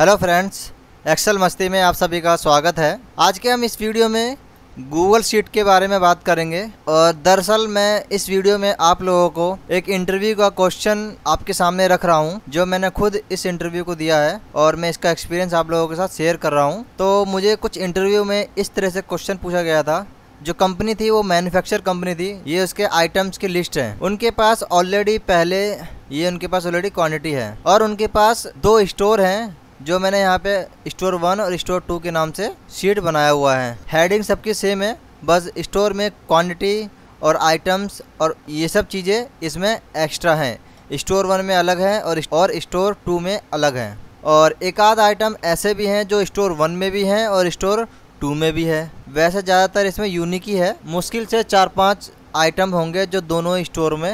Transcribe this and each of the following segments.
hello friends Excel मस्ती में आप सभी का स्वागत है आज के हम इस वीडियो में गूगल शीट के बारे में बात करेंगे और दरअसल मैं इस वीडियो में आप लोगों को एक इंटरव्यू का क्वेश्चन आपके सामने रख रहा हूं जो मैंने खुद इस इंटरव्यू को दिया है और मैं इसका एक्सपीरियंस आप लोगों के साथ शेयर कर रहा हूं तो मुझे कुछ इंटरव्यू में इस तरह से क्वेश्चन पूछा गया था जो कंपनी थी वो मैन्युफैक्चर कंपनी थी ये उसके आइटम्स की लिस्ट है उनके पास ऑलरेडी पहले ये उनके पास ऑलरेडी क्वांटिटी है और उनके पास दो स्टोर हैं जो मैंने यहाँ पे स्टोर वन और स्टोर टू के नाम से शीट बनाया हुआ है हेडिंग सबकी सेम है बस स्टोर में क्वांटिटी और आइटम्स और ये सब चीज़ें इसमें एक्स्ट्रा हैं स्टोर वन में अलग है और और स्टोर टू में अलग हैं और एक आध आइटम ऐसे भी हैं जो स्टोर वन में भी हैं और स्टोर टू में भी है वैसे ज़्यादातर इसमें यूनिक ही है मुश्किल से चार पाँच आइटम होंगे जो दोनों स्टोर में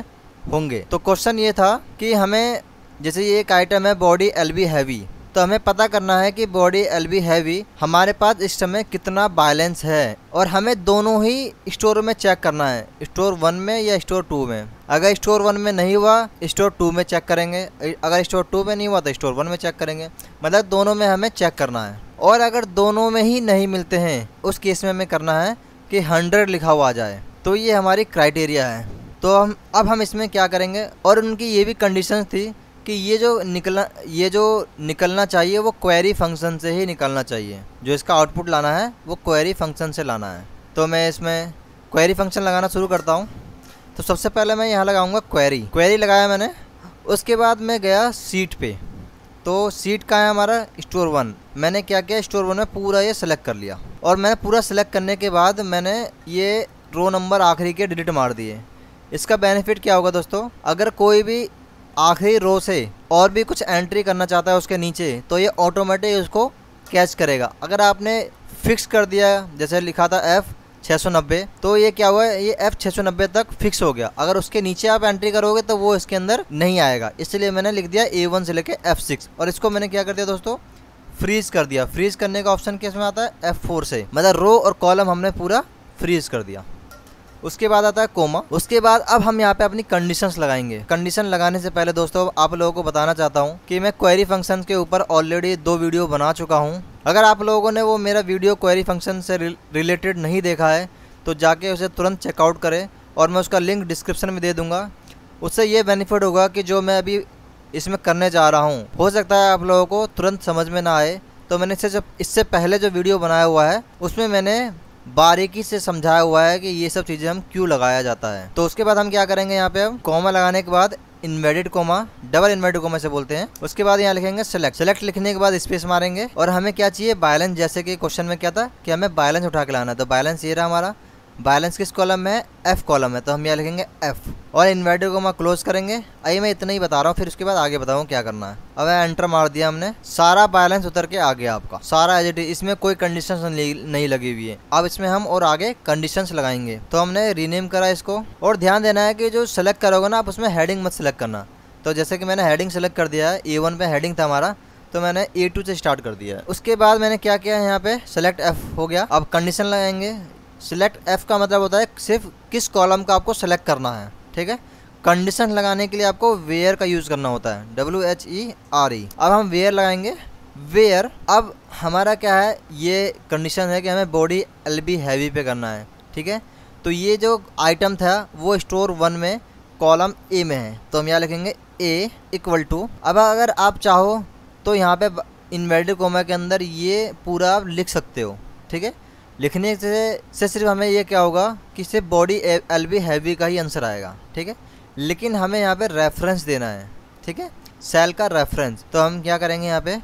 होंगे तो क्वेश्चन ये था कि हमें जैसे ये एक आइटम है बॉडी एल बी हैवी तो हमें पता करना है कि बॉडी एल बी हैवी हमारे पास इस समय कितना बैलेंस है और हमें दोनों ही स्टोर में चेक करना है स्टोर वन में या स्टोर टू में अगर स्टोर वन में नहीं हुआ स्टोर टू में चेक करेंगे अगर स्टोर टू में नहीं हुआ तो स्टोर वन में चेक करेंगे मतलब दोनों में हमें चेक करना है और अगर दोनों में ही नहीं मिलते हैं उस केस में हमें करना है कि हंड्रेड लिखा हुआ आ जाए तो ये हमारी क्राइटेरिया है तो हम अब हम इसमें क्या करेंगे और उनकी ये भी कंडीशन थी कि ये जो निकलना ये जो निकलना चाहिए वो क्वेरी फंक्शन से ही निकलना चाहिए जो इसका आउटपुट लाना है वो क्वेरी फंक्शन से लाना है तो मैं इसमें क्वेरी फंक्शन लगाना शुरू करता हूँ तो सबसे पहले मैं यहाँ लगाऊँगा क्वेरी क्वेरी लगाया मैंने उसके बाद मैं गया सीट पे तो सीट का है हमारा स्टोर वन मैंने क्या किया स्टोर वन में पूरा ये सिलेक्ट कर लिया और मैंने पूरा सिलेक्ट करने के बाद मैंने ये रो नंबर आखिरी के डिलीट मार दिए इसका बेनिफिट क्या होगा दोस्तों अगर कोई भी आखिरी रो से और भी कुछ एंट्री करना चाहता है उसके नीचे तो ये ऑटोमेटिक उसको कैच करेगा अगर आपने फिक्स कर दिया जैसे लिखा था एफ़ 690 तो ये क्या हुआ है ये एफ 690 तक फिक्स हो गया अगर उसके नीचे आप एंट्री करोगे तो वो इसके अंदर नहीं आएगा इसलिए मैंने लिख दिया ए वन से लेके एफ सिक्स और इसको मैंने क्या कर दिया दोस्तों फ्रीज कर दिया फ्रीज करने का ऑप्शन किस में आता है एफ फोर से मतलब रो और कॉलम हमने पूरा फ्रीज कर दिया उसके बाद आता है कोमा उसके बाद अब हम यहाँ पे अपनी कंडीशन लगाएंगे कंडीशन लगाने से पहले दोस्तों आप लोगों को बताना चाहता हूँ कि मैं क्वेरी फंक्शन के ऊपर ऑलरेडी दो वीडियो बना चुका हूँ अगर आप लोगों ने वो मेरा वीडियो क्वेरी फंक्शन से रिलेटेड नहीं देखा है तो जाके उसे तुरंत चेकआउट करें और मैं उसका लिंक डिस्क्रिप्शन में दे दूंगा उससे ये बेनिफिट होगा कि जो मैं अभी इसमें करने जा रहा हूँ हो सकता है आप लोगों को तुरंत समझ में ना आए तो मैंने इससे जब इससे पहले जो वीडियो बनाया हुआ है उसमें मैंने बारीकी से समझाया हुआ है कि ये सब चीज़ें हम क्यों लगाया जाता है तो उसके बाद हम क्या करेंगे यहाँ पे अब कॉमा लगाने के बाद inverted comma double inverted comma से बोलते हैं उसके बाद यहाँ लिखेंगे सेलेक्ट सेलेक्ट लिखने के बाद स्पेस मारेंगे और हमें क्या चाहिए बैलेंस जैसे कि क्वेश्चन में क्या था कि हमें बैलेंस उठा के लाना तो बैलेंस ये रहा हमारा बैलेंस किस कॉलम में है एफ कॉलम है तो हम यहाँ लिखेंगे एफ़ और इन्वर्टर को हम क्लोज करेंगे अभी मैं इतना ही बता रहा हूँ फिर उसके बाद आगे बताऊँ क्या करना है अब एंटर मार दिया हमने सारा बैलेंस उतर के आ गया आपका सारा एज इसमें कोई कंडीशन नहीं लगी हुई है अब इसमें हम और आगे कंडीशन लगाएंगे तो हमने रीनेम करा इसको और ध्यान देना है कि जो सेलेक्ट करोगे ना आप उसमें हेडिंग मत सेलेक्ट करना तो जैसे कि मैंने हेडिंग सेलेक्ट कर दिया है ए वन पे हेडिंग था हमारा तो मैंने ए टू से स्टार्ट कर दिया है उसके बाद मैंने क्या किया है यहाँ पे सेलेक्ट एफ हो गया अब कंडीशन लगाएंगे सेलेक्ट एफ का मतलब होता है सिर्फ किस कॉलम का आपको सेलेक्ट करना है ठीक है कंडीशन लगाने के लिए आपको वेयर का यूज़ करना होता है W H E R E अब हम वेयर लगाएंगे वेयर अब हमारा क्या है ये कंडीशन है कि हमें बॉडी एल बी हैवी पे करना है ठीक है तो ये जो आइटम था वो स्टोर वन में कॉलम ए में है तो हम यहाँ लिखेंगे ए इक्वल टू अब अगर आप चाहो तो यहाँ पे इन्वर्टेड कोमा के अंदर ये पूरा आप लिख सकते हो ठीक है लिखने से से सिर्फ हमें ये क्या होगा कि सिर्फ बॉडी एल बी हैवी का ही आंसर आएगा ठीक है लेकिन हमें यहाँ पे रेफरेंस देना है ठीक है सेल का रेफरेंस तो हम क्या करेंगे यहाँ पे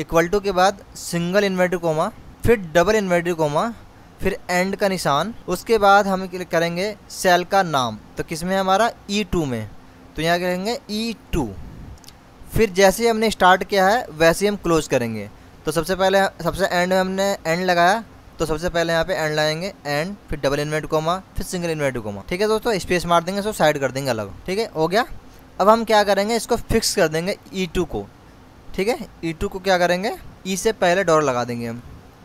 इक्वल टू के बाद सिंगल इन्वेटर कोमा फिर डबल इन्वेटर कोमा फिर एंड का निशान उसके बाद हम करेंगे सेल का नाम तो किस में हमारा ई e टू में तो यहाँ करेंगे ई e टू फिर जैसे ही हमने स्टार्ट किया है वैसे ही हम क्लोज करेंगे तो सबसे पहले सबसे एंड में हमने एंड लगाया तो सबसे पहले यहाँ पे एंड लाएंगे एंड फिर डबल इन्वर्ट कोमा फिर सिंगल इन्वर्ट कोमा ठीक है दोस्तों स्पेस मार देंगे सो साइड कर देंगे अलग ठीक है हो गया अब हम क्या करेंगे इसको फिक्स कर देंगे ई e टू को ठीक है ई e टू को क्या करेंगे ई e से पहले डॉर लगा देंगे हम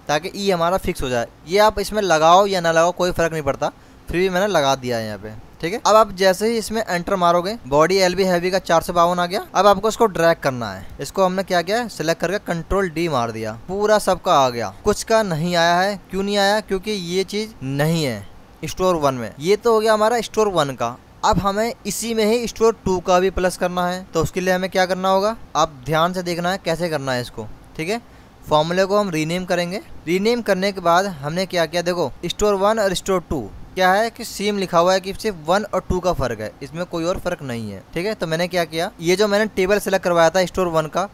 ताकि ई हमारा फिक्स हो जाए ये आप इसमें लगाओ या ना लगाओ कोई फ़र्क नहीं पड़ता फिर भी मैंने लगा दिया है यहाँ पर ठीक है अब आप जैसे ही इसमें एंटर मारोगे बॉडी एल बी हैवी का चार सौ बावन आ गया अब आपको इसको ड्रैग करना है इसको हमने क्या किया सिलेक्ट करके कंट्रोल डी मार दिया पूरा सबका आ गया कुछ का नहीं आया है क्यों नहीं आया क्योंकि ये चीज नहीं है स्टोर वन में ये तो हो गया हमारा स्टोर वन का अब हमें इसी में ही स्टोर टू का भी प्लस करना है तो उसके लिए हमें क्या करना होगा आप ध्यान से देखना है कैसे करना है इसको ठीक है फॉर्मूले को हम रीनेम करेंगे रीनेम करने के बाद हमने क्या किया देखो स्टोर वन और स्टोर टू क्या है कि सेम लिखा हुआ है कि सिर्फ वन और टू का फर्क है इसमें कोई और फर्क नहीं है ठीक है तो मैंने क्या किया ये जो मैंने टेबल सेलेक्ट करवाया था स्टोर वन का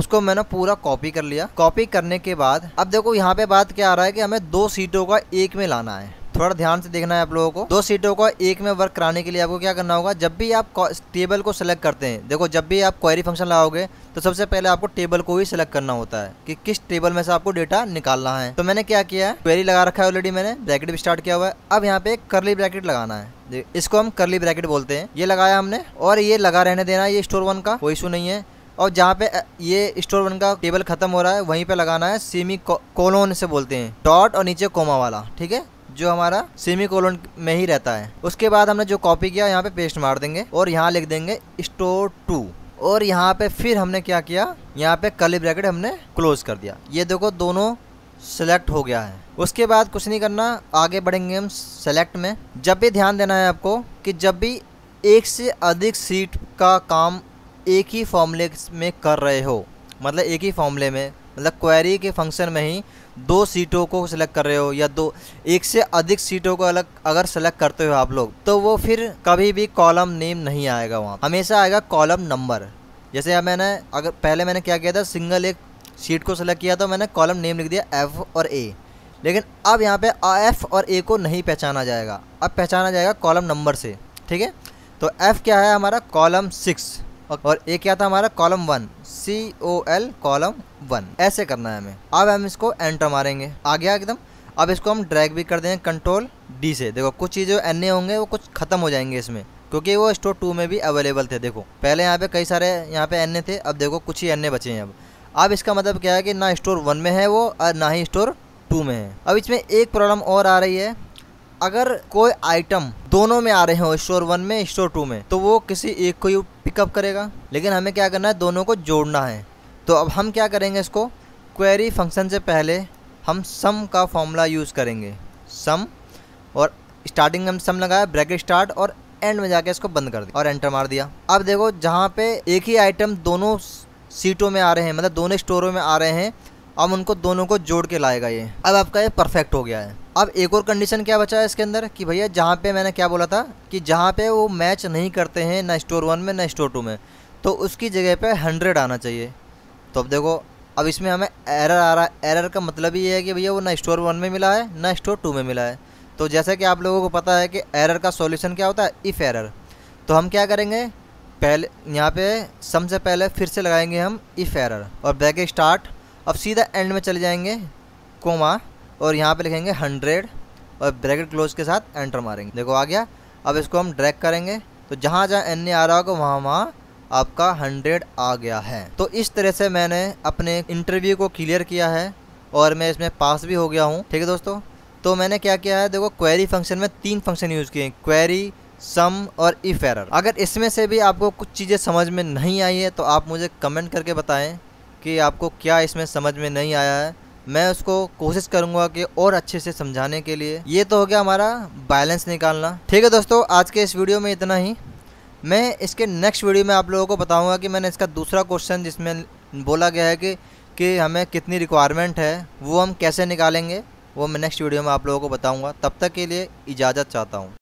उसको मैंने पूरा कॉपी कर लिया कॉपी करने के बाद अब देखो यहाँ पे बात क्या आ रहा है कि हमें दो सीटों का एक में लाना है थोड़ा ध्यान से देखना है आप लोगों को दो सीटों को एक में वर्क कराने के लिए आपको क्या करना होगा जब भी आप टेबल को सिलेक्ट करते हैं देखो जब भी आप क्वेरी फंक्शन लाओगे तो सबसे पहले आपको टेबल को ही सिलेक्ट करना होता है कि किस टेबल में से आपको डेटा निकालना है तो मैंने क्या किया है क्वेरी लगा रखा है ऑलरेडी मैंने ब्रैकेट भी स्टार्ट किया हुआ है अब यहाँ पे करली ब्रैकेट लगाना है इसको हम करली ब्रैकेट बोलते हैं ये लगाया हमने और ये लगा रहने देना है ये स्टोर वन का कोई इशू नहीं है और जहाँ पे ये स्टोर वन का टेबल खत्म हो रहा है वहीं पे लगाना है सेमी कोलोन से बोलते हैं डॉट और नीचे कोमा वाला ठीक है जो हमारा सेमी कोलन में ही रहता है उसके बाद हमने जो कॉपी किया यहाँ पे पेस्ट मार देंगे और यहाँ लिख देंगे स्टोर टू और यहाँ पे फिर हमने क्या किया यहाँ पे कली ब्रैकेट हमने क्लोज कर दिया ये देखो दोनों सेलेक्ट हो गया है उसके बाद कुछ नहीं करना आगे बढ़ेंगे हम सेलेक्ट में जब भी ध्यान देना है आपको कि जब भी एक से अधिक सीट का काम एक ही फॉर्मूले में कर रहे हो मतलब एक ही फॉर्मूले में मतलब क्वेरी के फंक्शन में ही दो सीटों को सिलेक्ट कर रहे हो या दो एक से अधिक सीटों को अलग अगर सेलेक्ट करते हो आप लोग तो वो फिर कभी भी कॉलम नेम नहीं आएगा वहाँ हमेशा आएगा कॉलम नंबर जैसे अब मैंने अगर पहले मैंने क्या किया था सिंगल एक सीट को सेलेक्ट किया तो मैंने कॉलम नेम लिख दिया एफ़ और ए लेकिन अब यहाँ पे एफ़ और ए को नहीं पहचाना जाएगा अब पहचाना जाएगा कॉलम नंबर से ठीक है तो एफ़ क्या है हमारा कॉलम सिक्स और ये क्या था हमारा column one C O L column one ऐसे करना है हमें अब हम इसको एंटर मारेंगे आ गया एकदम अब इसको हम ड्रैग भी कर देंगे कंट्रोल डी से देखो कुछ चीज़ें एन ए होंगे वो कुछ खत्म हो जाएंगे इसमें क्योंकि वो स्टोर टू में भी अवेलेबल थे देखो पहले यहाँ पे कई सारे यहाँ पे एन थे अब देखो कुछ ही एन बचे हैं अब अब इसका मतलब क्या है कि ना स्टोर वन में है वो और ना ही स्टोर टू में है अब इसमें एक प्रॉब्लम और आ रही है अगर कोई आइटम दोनों में आ रहे हो स्टोर वन में स्टोर टू में तो वो किसी एक को ही पिकअप करेगा लेकिन हमें क्या करना है दोनों को जोड़ना है तो अब हम क्या करेंगे इसको क्वेरी फंक्शन से पहले हम सम का फॉर्मूला यूज़ करेंगे सम और स्टार्टिंग में हम सम लगाया ब्रैकेट स्टार्ट और एंड में जाके इसको बंद कर दिया और एंटर मार दिया अब देखो जहाँ पे एक ही आइटम दोनों सीटों में आ रहे हैं मतलब दोनों स्टोरों में आ रहे हैं अब उनको दोनों को जोड़ के लाएगा ये अब आपका ये परफेक्ट हो गया है अब एक और कंडीशन क्या बचा है इसके अंदर कि भैया जहाँ पे मैंने क्या बोला था कि जहाँ पे वो मैच नहीं करते हैं ना स्टोर वन में ना स्टोर टू में तो उसकी जगह पे हंड्रेड आना चाहिए तो अब देखो अब इसमें हमें एरर आ रहा है एरर का मतलब ये है कि भैया वो ना स्टोर वन में मिला है ना स्टोर टू में मिला है तो जैसा कि आप लोगों को पता है कि एरर का सोल्यूशन क्या होता है इफ़ एरर तो हम क्या करेंगे पहले यहाँ पर सम से पहले फिर से लगाएंगे हम इफ़ एरर और बैक स्टार्ट अब सीधा एंड में चले जाएँगे कोमा और यहाँ पे लिखेंगे हंड्रेड और ब्रैकेट क्लोज के साथ एंटर मारेंगे देखो आ गया अब इसको हम ड्रैग करेंगे तो जहाँ जहाँ एन आ रहा होगा वहाँ वहाँ आपका हंड्रेड आ गया है तो इस तरह से मैंने अपने इंटरव्यू को क्लियर किया है और मैं इसमें पास भी हो गया हूँ ठीक है दोस्तों तो मैंने क्या किया है देखो क्वेरी फंक्शन में तीन फंक्शन यूज़ किए क्वेरी सम और इफ एरर अगर इसमें से भी आपको कुछ चीज़ें समझ में नहीं आई है तो आप मुझे कमेंट करके बताएं कि आपको क्या इसमें समझ में नहीं आया है मैं उसको कोशिश करूँगा कि और अच्छे से समझाने के लिए ये तो हो गया हमारा बैलेंस निकालना ठीक है दोस्तों आज के इस वीडियो में इतना ही मैं इसके नेक्स्ट वीडियो में आप लोगों को बताऊँगा कि मैंने इसका दूसरा क्वेश्चन जिसमें बोला गया है कि कि हमें कितनी रिक्वायरमेंट है वो हम कैसे निकालेंगे वो मैं नेक्स्ट वीडियो में आप लोगों को बताऊँगा तब तक के लिए इजाज़त चाहता हूँ